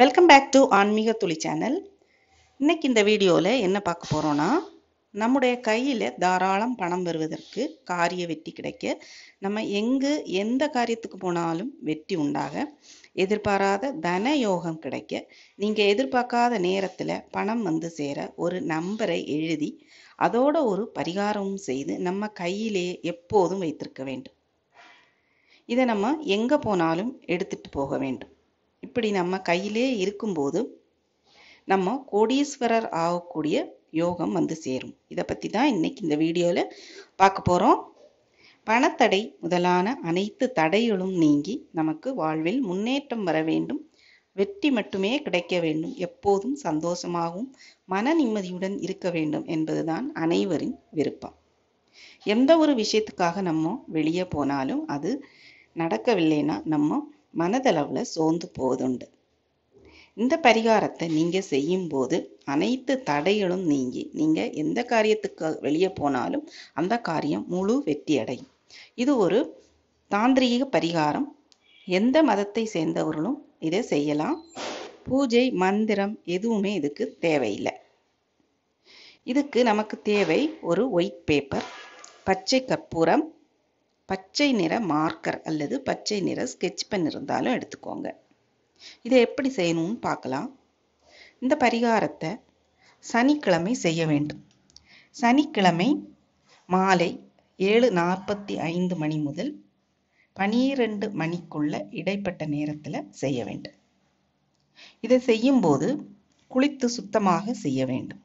welcome back to ஆன்மீக துளி channel இன்றைக்கி இந்த வீடியோவில் என்ன பார்க்க போகிறோன்னா நம்முடைய கையில் தாராளம் பணம் வருவதற்கு காரிய வெற்றி கிடைக்க நம்ம எங்கு எந்த காரியத்துக்கு போனாலும் வெற்றி உண்டாக எதிர்பாராத தன யோகம் கிடைக்க நீங்கள் எதிர்பார்க்காத நேரத்தில் பணம் வந்து சேர ஒரு நம்பரை எழுதி அதோட ஒரு பரிகாரமும் செய்து நம்ம கையிலே எப்போதும் வைத்திருக்க வேண்டும் இதை நம்ம எங்கே போனாலும் எடுத்துகிட்டு போக வேண்டும் இப்படி நம்ம கையிலே இருக்கும்போது நம்ம கோடீஸ்வரர் ஆகக்கூடிய யோகம் வந்து சேரும் இதை பற்றி தான் இன்னைக்கு இந்த வீடியோவில் பார்க்க போகிறோம் பணத்தடை முதலான அனைத்து தடைகளும் நீங்கி நமக்கு வாழ்வில் முன்னேற்றம் வர வேண்டும் வெற்றி மட்டுமே கிடைக்க வேண்டும் எப்போதும் சந்தோஷமாகவும் மன நிம்மதியுடன் இருக்க வேண்டும் என்பதுதான் அனைவரின் விருப்பம் எந்த ஒரு விஷயத்துக்காக நம்ம வெளியே போனாலும் அது நடக்கவில்லைன்னா நம்ம மனதளவில் சோர்ந்து போவதுண்டு இந்த பரிகாரத்தை நீங்கள் செய்யும்போது அனைத்து தடைகளும் நீங்கி நீங்கள் எந்த காரியத்துக்கு வெளியே போனாலும் அந்த காரியம் முழு வெற்றி அடையும் இது ஒரு தாந்திரீக பரிகாரம் எந்த மதத்தை சேர்ந்தவர்களும் இதை செய்யலாம் பூஜை மந்திரம் எதுவுமே இதுக்கு தேவையில்லை இதுக்கு நமக்கு தேவை ஒரு ஒயிட் பேப்பர் பச்சை கற்பூரம் பச்சை நிற மார்க்கர் அல்லது பச்சை நிற ஸ்கெட்ச் பென் இருந்தாலும் எடுத்துக்கோங்க இதை எப்படி செய்யணும்னு பார்க்கலாம் இந்த பரிகாரத்தை சனிக்கிழமை செய்ய வேண்டும் சனிக்கிழமை மாலை ஏழு நாற்பத்தி ஐந்து மணி முதல் பனிரெண்டு மணிக்குள்ள இடைப்பட்ட நேரத்தில் செய்ய வேண்டும் இதை செய்யும்போது குளித்து சுத்தமாக செய்ய வேண்டும்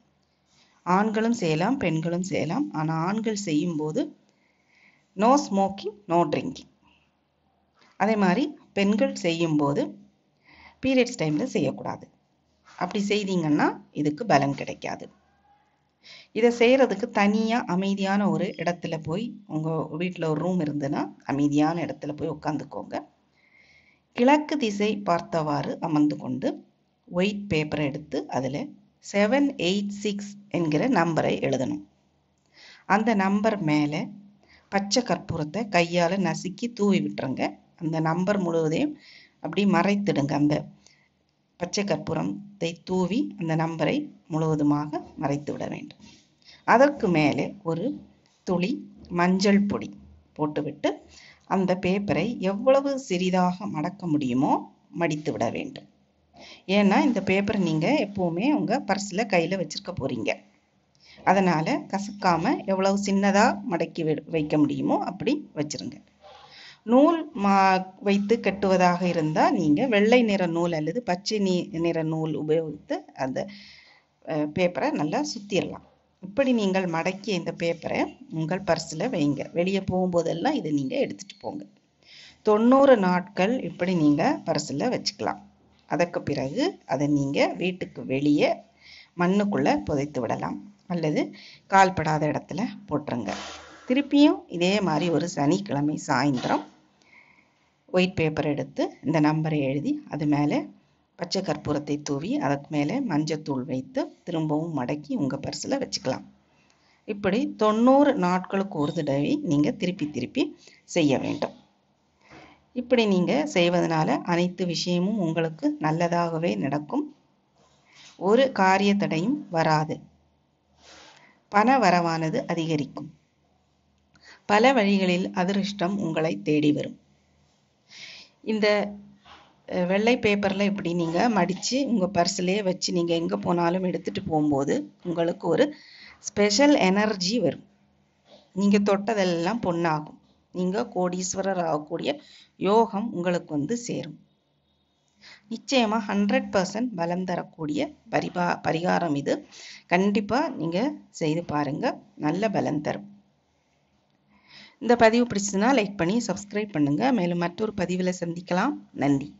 ஆண்களும் செய்யலாம் பெண்களும் செய்யலாம் ஆனால் ஆண்கள் செய்யும்போது நோ ஸ்மோக்கிங் நோ ட்ரிங்கிங் அதே மாதிரி பெண்கள் செய்யும்போது பீரியட்ஸ் டைமில் செய்யக்கூடாது அப்படி செய்தீங்கன்னா இதுக்கு பலன் கிடைக்காது இதை செய்கிறதுக்கு தனியாக அமைதியான ஒரு இடத்துல போய் உங்கள் வீட்டில் ஒரு ரூம் இருந்துன்னா அமைதியான இடத்துல போய் உட்காந்துக்கோங்க கிழக்கு திசை பார்த்தவாறு அமர்ந்து கொண்டு ஒயிட் பேப்பரை எடுத்து அதில் செவன் எயிட் சிக்ஸ் என்கிற நம்பரை எழுதணும் அந்த நம்பர் மேலே பச்சை கற்பூரத்தை கையால் நசுக்கி தூவி விட்டுருங்க அந்த நம்பர் முழுவதையும் அப்படி மறைத்திடுங்க அந்த பச்சை கற்பூரத்தை தூவி அந்த நம்பரை முழுவதுமாக மறைத்து விட வேண்டும் அதற்கு மேலே ஒரு துளி மஞ்சள் பொடி போட்டுவிட்டு அந்த பேப்பரை எவ்வளவு சிறிதாக மடக்க முடியுமோ மடித்து விட வேண்டும் ஏன்னா இந்த பேப்பரை நீங்கள் எப்போவுமே உங்கள் பர்ஸில் கையில் வச்சுருக்க போகிறீங்க அதனால் கசக்காமல் எவ்வளவு சின்னதாக மடக்கி வைக்க முடியுமோ அப்படி வச்சுருங்க நூல் மா வைத்து கட்டுவதாக இருந்தால் நீங்கள் வெள்ளை நிற நூல் அல்லது பச்சை நீ நிற நூல் உபயோகித்து அந்த பேப்பரை நல்லா சுற்றிடலாம் இப்படி நீங்கள் மடக்கிய இந்த பேப்பரை உங்கள் பர்ஸில் வைங்க வெளியே போகும்போதெல்லாம் இதை நீங்கள் எடுத்துகிட்டு போங்க தொண்ணூறு நாட்கள் இப்படி நீங்கள் பர்ஸில் வச்சுக்கலாம் அதற்கு பிறகு அதை நீங்கள் வீட்டுக்கு வெளியே மண்ணுக்குள்ளே புதைத்து விடலாம் அல்லது கால்படாத இடத்துல போட்டுருங்க திருப்பியும் இதே மாதிரி ஒரு சனிக்கிழமை சாயந்தரம் ஒயிட் பேப்பர் எடுத்து இந்த நம்பரை எழுதி அது மேலே பச்சை கற்பூரத்தை தூவி அதுக்கு மேலே மஞ்சத்தூள் வைத்து திரும்பவும் மடக்கி உங்கள் பர்ஸில் வச்சுக்கலாம் இப்படி தொண்ணூறு நாட்களுக்கு ஒரு தடவை நீங்கள் திருப்பி திருப்பி செய்ய வேண்டும் இப்படி நீங்கள் செய்வதனால அனைத்து விஷயமும் உங்களுக்கு நல்லதாகவே நடக்கும் ஒரு காரிய தடையும் வராது பண வரவானது அதிகரிக்கும் பல வழிகளில் அதிர்ஷ்டம் உங்களை தேடி வரும் இந்த வெள்ளை பேப்பரில் இப்படி நீங்கள் மடித்து உங்கள் பர்ஸ்லேயே வச்சு நீங்கள் எங்கே போனாலும் எடுத்துகிட்டு போகும்போது உங்களுக்கு ஒரு ஸ்பெஷல் எனர்ஜி வரும் நீங்கள் தொட்டதெல்லாம் பொண்ணாகும் நீங்கள் கோடீஸ்வரர் ஆகக்கூடிய யோகம் உங்களுக்கு வந்து சேரும் நிச்சயமாக ஹண்ட்ரட் பர்சன்ட் பலம் தரக்கூடிய பரிபா பரிகாரம் இது கண்டிப்பாக நீங்கள் செய்து பாருங்கள் நல்ல பலம் தரும் இந்த பதிவு பிடிச்சதுன்னா லைக் பண்ணி சப்ஸ்கிரைப் பண்ணுங்கள் மேலும் மற்றொரு பதிவில் சந்திக்கலாம் நன்றி